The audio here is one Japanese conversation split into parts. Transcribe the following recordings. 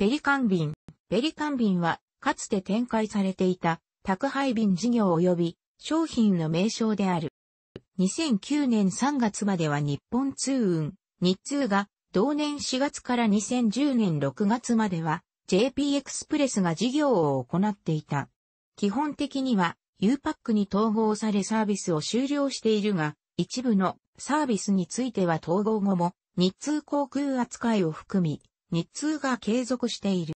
ペリカン便。ペリカン便は、かつて展開されていた宅配便事業及び商品の名称である。2009年3月までは日本通運、日通が同年4月から2010年6月までは JP エクスプレスが事業を行っていた。基本的には U パックに統合されサービスを終了しているが、一部のサービスについては統合後も日通航空扱いを含み、日通が継続している。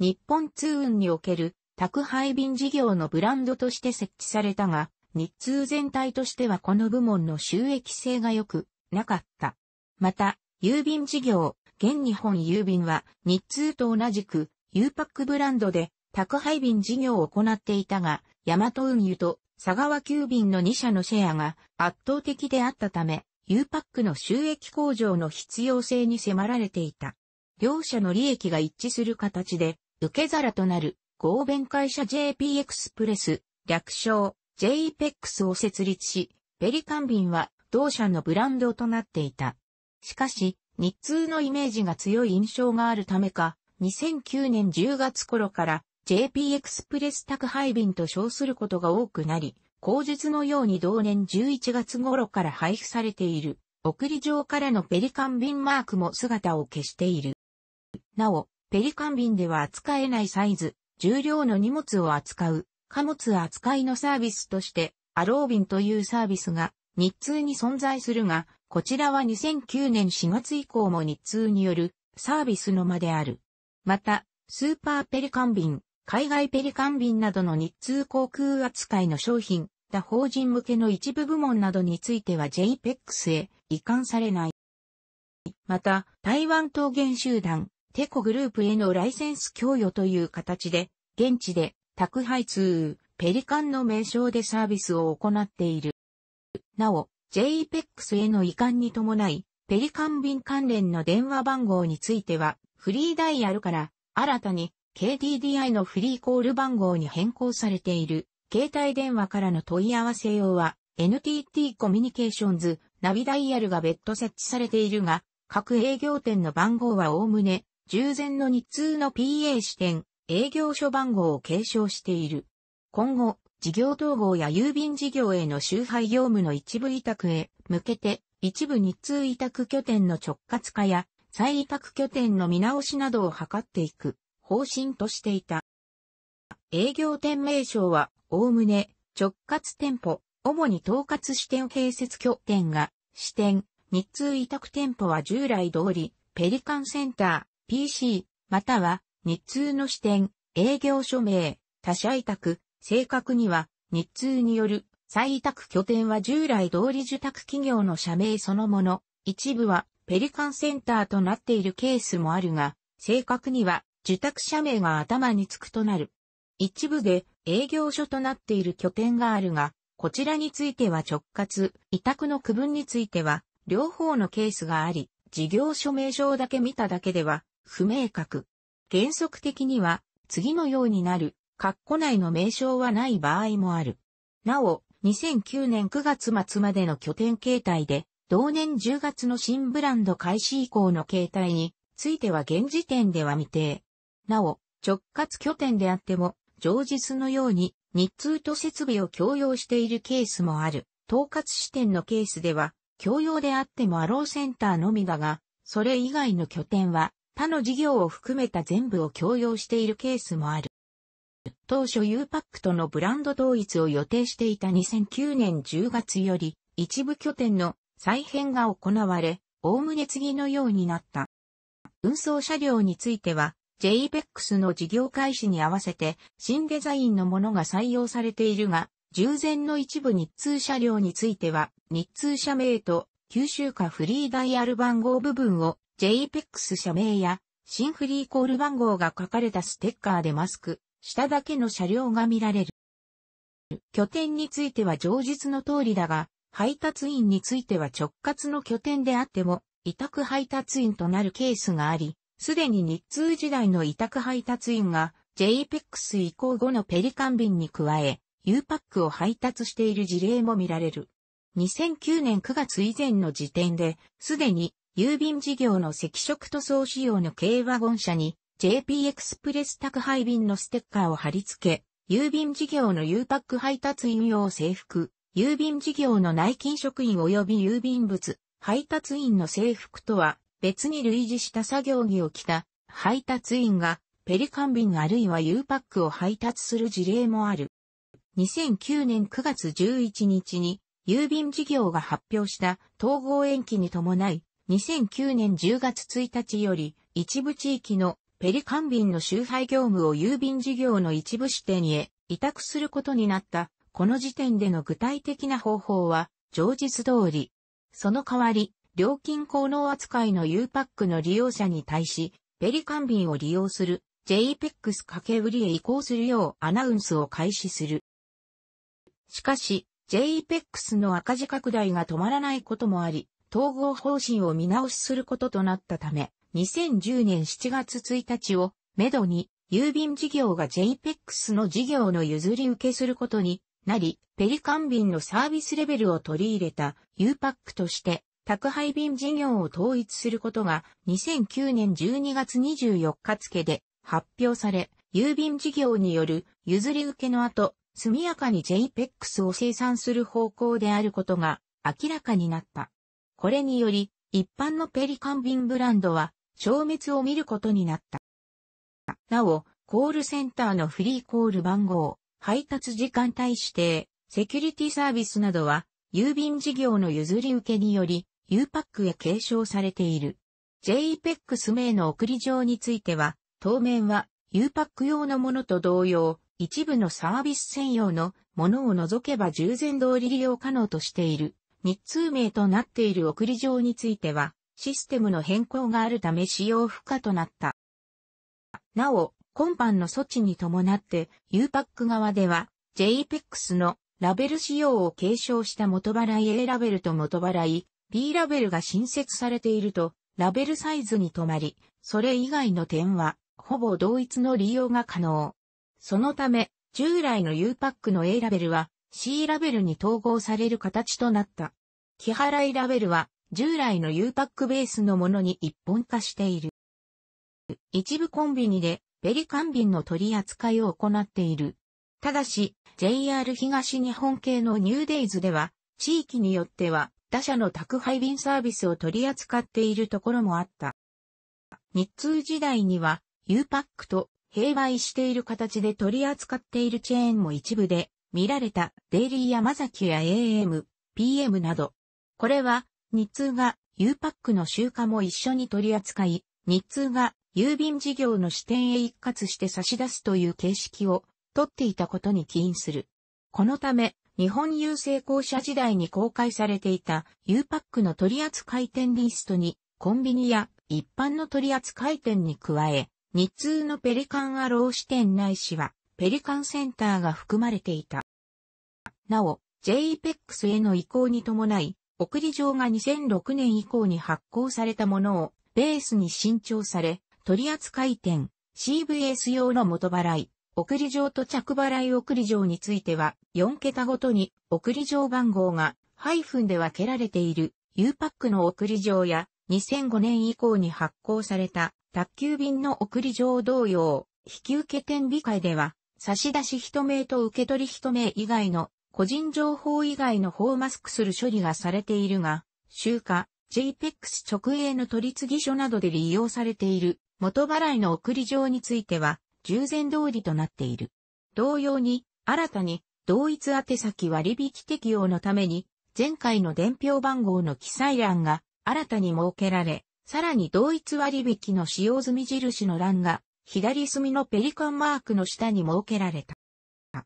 日本通運における宅配便事業のブランドとして設置されたが、日通全体としてはこの部門の収益性が良くなかった。また、郵便事業、現日本郵便は日通と同じく U パックブランドで宅配便事業を行っていたが、ヤマト運輸と佐川急便の2社のシェアが圧倒的であったため、U パックの収益向上の必要性に迫られていた。両社の利益が一致する形で、受け皿となる合弁会社 JP エクスプレス、略称 JPEX を設立し、ペリカン便は同社のブランドとなっていた。しかし、日通のイメージが強い印象があるためか、2009年10月頃から JP エクスプレス宅配便と称することが多くなり、口述のように同年11月頃から配布されている、送り状からのペリカン便マークも姿を消している。なお、ペリカン便では扱えないサイズ、重量の荷物を扱う、貨物扱いのサービスとして、アロービンというサービスが日通に存在するが、こちらは2009年4月以降も日通によるサービスの間である。また、スーパーペリカン便、海外ペリカン便などの日通航空扱いの商品、他法人向けの一部部門などについては JPEX へ移管されない。また、台湾桃源集団、テコグループへのライセンス供与という形で、現地で宅配通、ペリカンの名称でサービスを行っている。なお、JPEX への移管に伴い、ペリカン便関連の電話番号については、フリーダイヤルから新たに KDDI のフリーコール番号に変更されている、携帯電話からの問い合わせ用は、NTT コミュニケーションズ、ナビダイヤルが別途設置されているが、各営業店の番号は概ね、従前の日通の PA 支店、営業所番号を継承している。今後、事業統合や郵便事業への集配業務の一部委託へ向けて、一部日通委託拠点の直轄化や、再委託拠点の見直しなどを図っていく。方針としていた。営業店名称は、おおむね、直轄店舗、主に統括支店併設拠点が、支店、日通委託店舗は従来通り、ペリカンセンター、PC、または、日通の支店、営業署名、他社委託、正確には、日通による、再委託拠点は従来通り受託企業の社名そのもの、一部はペリカンセンターとなっているケースもあるが、正確には自宅社名が頭につくとなる。一部で営業所となっている拠点があるが、こちらについては直轄、委託の区分については、両方のケースがあり、事業所名称だけ見ただけでは、不明確。原則的には、次のようになる、括弧内の名称はない場合もある。なお、2009年9月末までの拠点形態で、同年10月の新ブランド開始以降の形態については現時点では未定。なお、直轄拠点であっても、常日のように日通と設備を共用しているケースもある。統括支店のケースでは、共用であってもアローセンターのみだが、それ以外の拠点は、他の事業を含めた全部を共用しているケースもある。当初 U パックとのブランド統一を予定していた2009年10月より、一部拠点の再編が行われ、おおむね次のようになった。運送車両については、JPEX の事業開始に合わせて新デザインのものが採用されているが、従前の一部日通車両については、日通車名と九州下フリーダイヤル番号部分を JPEX 社名や新フリーコール番号が書かれたステッカーでマスクしただけの車両が見られる。拠点については上述の通りだが、配達員については直轄の拠点であっても、委託配達員となるケースがあり、すでに日通時代の委託配達員が JPEX 移行後のペリカン便に加え、U パックを配達している事例も見られる。2009年9月以前の時点で、すでに郵便事業の赤色塗装仕様の軽ワゴン車に JP エクスプレス宅配便のステッカーを貼り付け、郵便事業の U パック配達員用制服、郵便事業の内勤職員及び郵便物、配達員の制服とは別に類似した作業着を着た配達員がペリカン便あるいは U パックを配達する事例もある。2009年9月11日に郵便事業が発表した統合延期に伴い、2009年10月1日より一部地域のペリカン便の集配業務を郵便事業の一部支店へ委託することになったこの時点での具体的な方法は、常実通り。その代わり、料金効能扱いの U パックの利用者に対し、ペリカン便を利用する JPEX 掛け売りへ移行するようアナウンスを開始する。しかし、JPEX の赤字拡大が止まらないこともあり、統合方針を見直しすることとなったため、2010年7月1日をめどに郵便事業が JPEX の事業の譲り受けすることになり、ペリカン便のサービスレベルを取り入れた U パックとして宅配便事業を統一することが2009年12月24日付で発表され、郵便事業による譲り受けの後、速やかに JPEX を生産する方向であることが明らかになった。これにより、一般のペリカン便ブランドは消滅を見ることになった。なお、コールセンターのフリーコール番号、配達時間帯指定、セキュリティサービスなどは、郵便事業の譲り受けにより、UPAC へ継承されている。JPEX 名の送り状については、当面は UPAC 用のものと同様、一部のサービス専用のものを除けば従前通り利用可能としている。日通名となっている送り状については、システムの変更があるため使用不可となった。なお、今般の措置に伴って UPAC 側では JPEX のラベル仕様を継承した元払い A ラベルと元払い B ラベルが新設されていると、ラベルサイズに止まり、それ以外の点は、ほぼ同一の利用が可能。そのため、従来の U パックの A ラベルは C ラベルに統合される形となった。木払いラベルは従来の U パックベースのものに一本化している。一部コンビニでベリカンビンの取り扱いを行っている。ただし、JR 東日本系のニューデイズでは、地域によっては他社の宅配便サービスを取り扱っているところもあった。日通時代には U パックと併売している形で取り扱っているチェーンも一部で見られたデイリー山崎や AM、PM など。これは日通が U パックの集荷も一緒に取り扱い、日通が郵便事業の視点へ一括して差し出すという形式を取っていたことに起因する。このため、日本郵政公社時代に公開されていた U パックの取扱店リストに、コンビニや一般の取扱店に加え、日通のペリカンアロー支店内市は、ペリカンセンターが含まれていた。なお、JPEX への移行に伴い、送り状が2006年以降に発行されたものをベースに新調され、取扱店、CVS 用の元払い、送り状と着払い送り状については、4桁ごとに送り状番号がハイフンで分けられている U パックの送り状や、2005年以降に発行された宅急便の送り状同様、引受天美会では、差出人名と受取人名以外の個人情報以外の法マスクする処理がされているが、集荷、JPEX 直営の取次書などで利用されている元払いの送り状については、従前通りとなっている。同様に、新たに、同一宛先割引適用のために、前回の伝票番号の記載欄が新たに設けられ、さらに同一割引の使用済み印の欄が、左隅のペリカンマークの下に設けられた。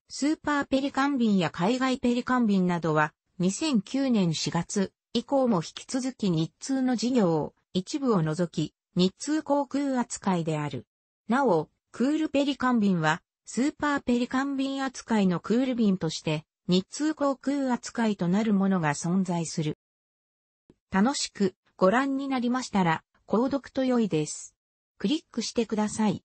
スーパーペリカン便や海外ペリカン便などは、2009年4月以降も引き続き日通の事業を一部を除き、日通航空扱いである。なお、クールペリカン便は、スーパーペリカン便扱いのクール便として、日通航空扱いとなるものが存在する。楽しくご覧になりましたら、購読と良いです。クリックしてください。